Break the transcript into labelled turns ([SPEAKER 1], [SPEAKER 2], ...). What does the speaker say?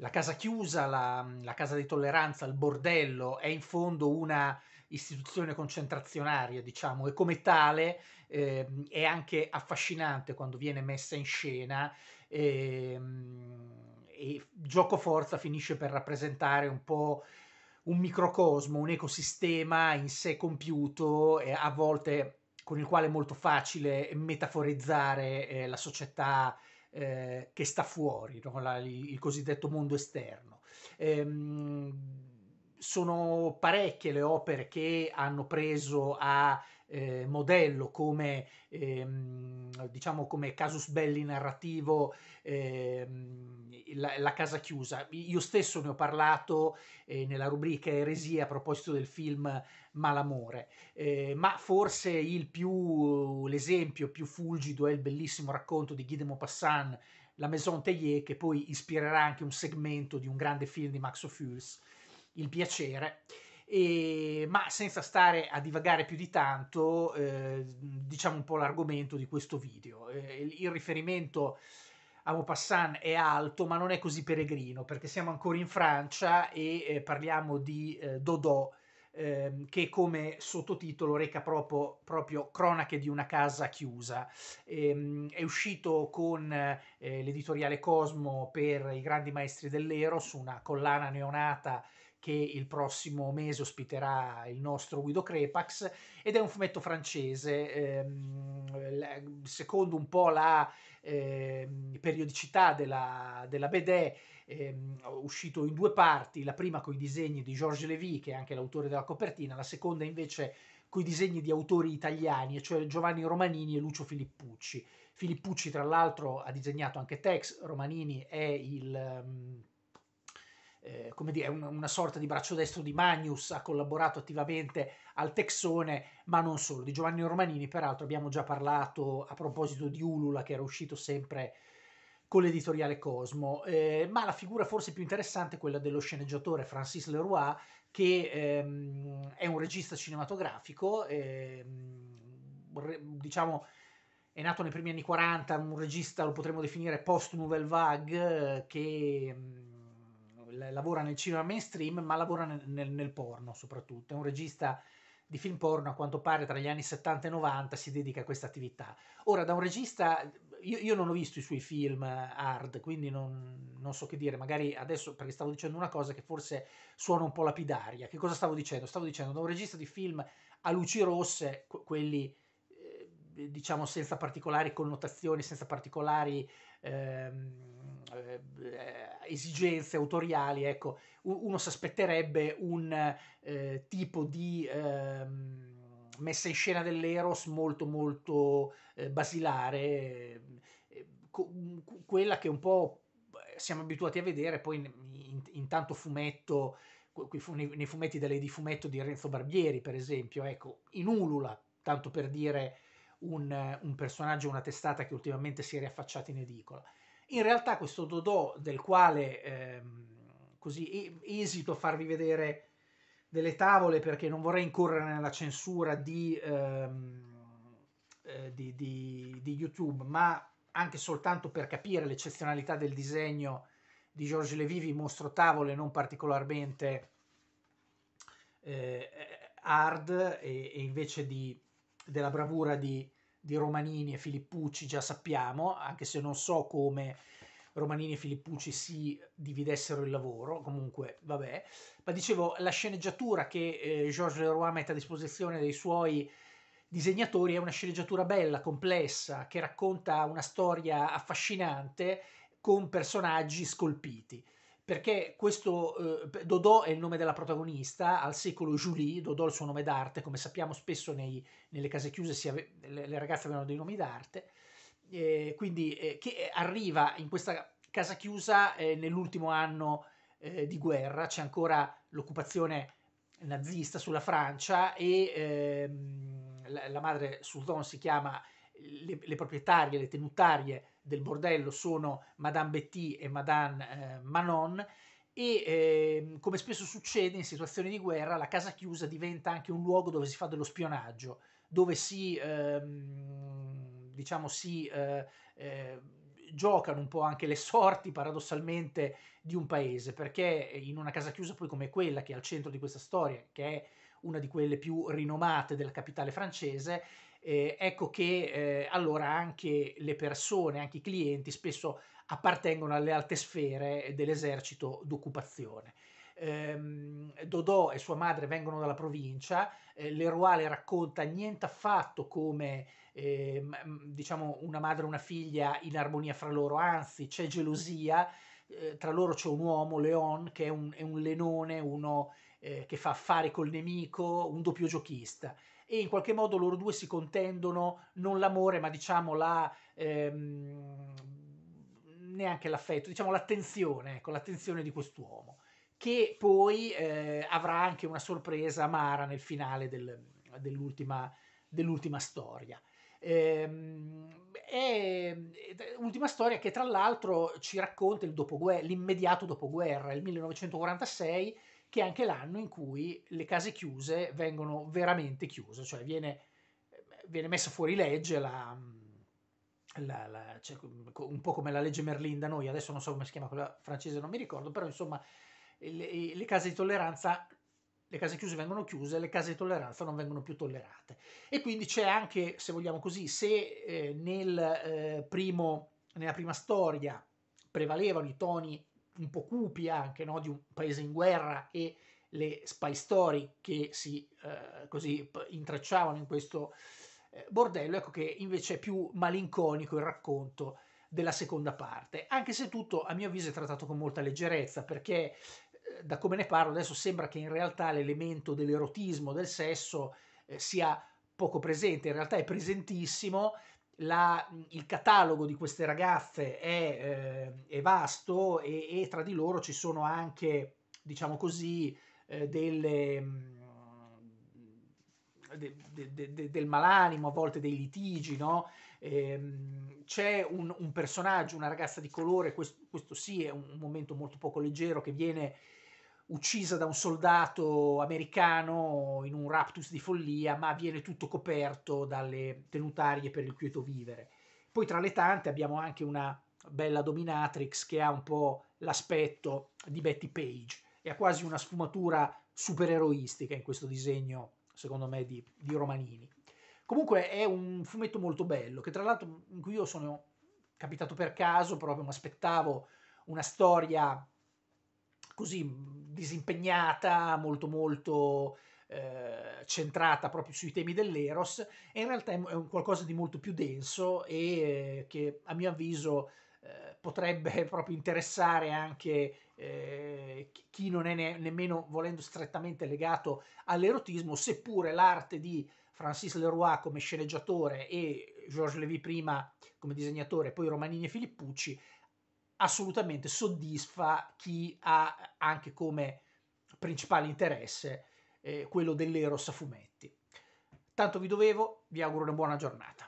[SPEAKER 1] la casa chiusa, la, la, casa di tolleranza, il bordello, è in fondo una istituzione concentrazionaria, diciamo, e come tale eh, è anche affascinante quando viene messa in scena ehm, e, e Forza finisce per rappresentare un po' un microcosmo, un ecosistema in sé compiuto, eh, a volte con il quale è molto facile metaforizzare eh, la società eh, che sta fuori, no? La, il cosiddetto mondo esterno. Ehm, sono parecchie le opere che hanno preso a eh, modello, come, ehm, diciamo come casus belli narrativo ehm, la, la, casa chiusa. Io stesso ne ho parlato eh, nella rubrica Eresia a proposito del film Malamore, eh, ma forse il più, l'esempio più fulgido è il bellissimo racconto di Guy de Maupassant, La Maison Tellier, che poi ispirerà anche un segmento di un grande film di Max Ophuls, Il piacere e, ma senza stare a divagare più di tanto, eh, diciamo un po' l'argomento di questo video. Eh, il riferimento a Maupassant è alto, ma non è così peregrino, perché siamo ancora in Francia e eh, parliamo di eh, Dodò, ehm, che come sottotitolo reca proprio, proprio, Cronache di una casa chiusa. Ehm, è uscito con eh, l'editoriale Cosmo per i grandi maestri dell'Eros, una collana neonata che il prossimo mese ospiterà il nostro Guido Crepax ed è un fumetto francese, ehm, secondo un po' la eh, periodicità della, della BD, ehm, uscito in due parti, la prima con i disegni di Georges Lévy, che è anche l'autore della copertina, la seconda invece con i disegni di autori italiani, cioè Giovanni Romanini e Lucio Filippucci. Filippucci, tra l'altro, ha disegnato anche Tex, Romanini è il... Um, eh, come dire, un, una sorta di braccio destro di Magnus, ha collaborato attivamente al Texone, ma non solo. Di Giovanni Romanini, peraltro, abbiamo già parlato a proposito di Ulula, che era uscito sempre con l'editoriale Cosmo, eh, ma la figura forse più interessante è quella dello sceneggiatore Francis Leroy, che ehm, è un regista cinematografico, ehm, re, diciamo è nato nei primi anni 40, un regista lo potremmo definire post-nouvelle vague, eh, che ehm, lavora nel cinema mainstream, ma lavora nel, nel, nel, porno soprattutto. È un regista di film porno, a quanto pare tra gli anni 70 e 90 si dedica a questa attività. Ora, da un regista, io, io non ho visto i suoi film eh, hard, quindi non, non, so che dire, magari adesso perché stavo dicendo una cosa che forse suona un po' lapidaria. Che cosa stavo dicendo? Stavo dicendo da un regista di film a luci rosse, quelli eh, diciamo senza particolari connotazioni, senza particolari... Ehm, eh, esigenze autoriali, ecco, uno si aspetterebbe un eh, tipo di eh, messa in scena dell'Eros molto molto eh, basilare, eh, quella che un po' siamo abituati a vedere poi in, in, in tanto fumetto, nei, nei fumetti da Lady Fumetto di Renzo Barbieri, per esempio, ecco, in Ulula, tanto per dire un, un personaggio, una testata che ultimamente si è riaffacciata in edicola. In realtà questo Dodò del quale ehm, così esito a farvi vedere delle tavole perché non vorrei incorrere nella censura di, ehm, eh, di, di, di YouTube, ma anche soltanto per capire l'eccezionalità del disegno di Georges Levy, vi mostro tavole non particolarmente eh, hard e, e invece di, della bravura di di Romanini e Filippucci già sappiamo, anche se non so come Romanini e Filippucci si dividessero il lavoro, comunque vabbè. Ma dicevo, la sceneggiatura che eh, Georges Leroy mette a disposizione dei suoi disegnatori è una sceneggiatura bella, complessa, che racconta una storia affascinante con personaggi scolpiti perché questo eh, Dodò è il nome della protagonista, al secolo Julie, Dodò è il suo nome d'arte, come sappiamo spesso nei, nelle case chiuse ave, le, le, ragazze avevano dei nomi d'arte, eh, quindi eh, che arriva in questa casa chiusa eh, nell'ultimo anno eh, di guerra, c'è ancora l'occupazione nazista sulla Francia e ehm, la, la, madre Sultan si chiama le, le proprietarie, le tenutarie del bordello sono Madame Betty e Madame eh, Manon e eh, come spesso succede in situazioni di guerra la casa chiusa diventa anche un luogo dove si fa dello spionaggio, dove si, ehm, diciamo, si eh, eh, giocano un po' anche le sorti paradossalmente di un paese, perché in una casa chiusa poi come quella che è al centro di questa storia, che è una di quelle più rinomate della capitale francese, eh, ecco che eh, allora anche le persone, anche i clienti spesso appartengono alle alte sfere dell'esercito d'occupazione. Eh, Dodò e sua madre vengono dalla provincia, eh, Leroy le racconta niente affatto come ehm, diciamo una madre e una figlia in armonia fra loro, anzi c'è gelosia, eh, tra loro c'è un uomo, Leon, che è un, è un lenone, uno eh, che fa affari col nemico, un doppio giochista e in qualche modo loro due si contendono non l'amore ma diciamo la... Ehm, neanche l'affetto, diciamo l'attenzione, ecco, l'attenzione di quest'uomo, che poi eh, avrà anche una sorpresa amara nel finale del, dell'ultima, dell'ultima storia. Ehm, è un'ultima storia che tra l'altro ci racconta dopoguerra, l'immediato dopoguerra, il 1946, che è anche l'anno in cui le case chiuse vengono veramente chiuse, cioè viene, viene messa fuori legge la, mm, la, la, cioè, un po' come la legge Merlin da noi, adesso non so come si chiama quella francese, non mi ricordo, però insomma le, le case di tolleranza le case chiuse vengono chiuse, le case di tolleranza non vengono più tollerate. E quindi c'è anche, se vogliamo così, se eh, nel, eh, primo, nella prima storia prevalevano i toni un po' cupi anche no? di un paese in guerra e le spy story che si eh, così intrecciavano in questo eh, bordello, ecco che invece è più malinconico il racconto della seconda parte, anche se tutto a mio avviso è trattato con molta leggerezza perché eh, da come ne parlo adesso sembra che in realtà l'elemento dell'erotismo, del sesso eh, sia poco presente, in realtà è presentissimo la, il catalogo di queste ragazze è, eh, è vasto e, e, tra di loro ci sono anche, diciamo così, eh, delle, mm, de, de, de, del malanimo, a volte dei litigi, no? Ehm, c'è un, un, personaggio, una ragazza di colore, questo, questo sì è un, un momento molto poco leggero, che viene uccisa da un soldato americano in un raptus di follia, ma viene tutto coperto dalle tenutarie per il quieto vivere. Poi tra le tante abbiamo anche una bella dominatrix che ha un po' l'aspetto di Betty Page e ha quasi una sfumatura supereroistica in questo disegno, secondo me, di, di Romanini. Comunque è un fumetto molto bello, che tra l'altro in cui io sono capitato per caso, proprio mi aspettavo una storia così disimpegnata, molto molto eh, centrata proprio sui temi dell'eros, e in realtà è un qualcosa di molto più denso e eh, che a mio avviso eh, potrebbe proprio interessare anche eh, chi non è ne- nemmeno volendo strettamente legato all'erotismo, seppure l'arte di Francis Leroy come sceneggiatore e Georges Levy prima come disegnatore, poi Romanini e Filippucci assolutamente soddisfa chi ha anche come principale interesse eh, quello dell'Eros a fumetti. Tanto vi dovevo, vi auguro una buona giornata.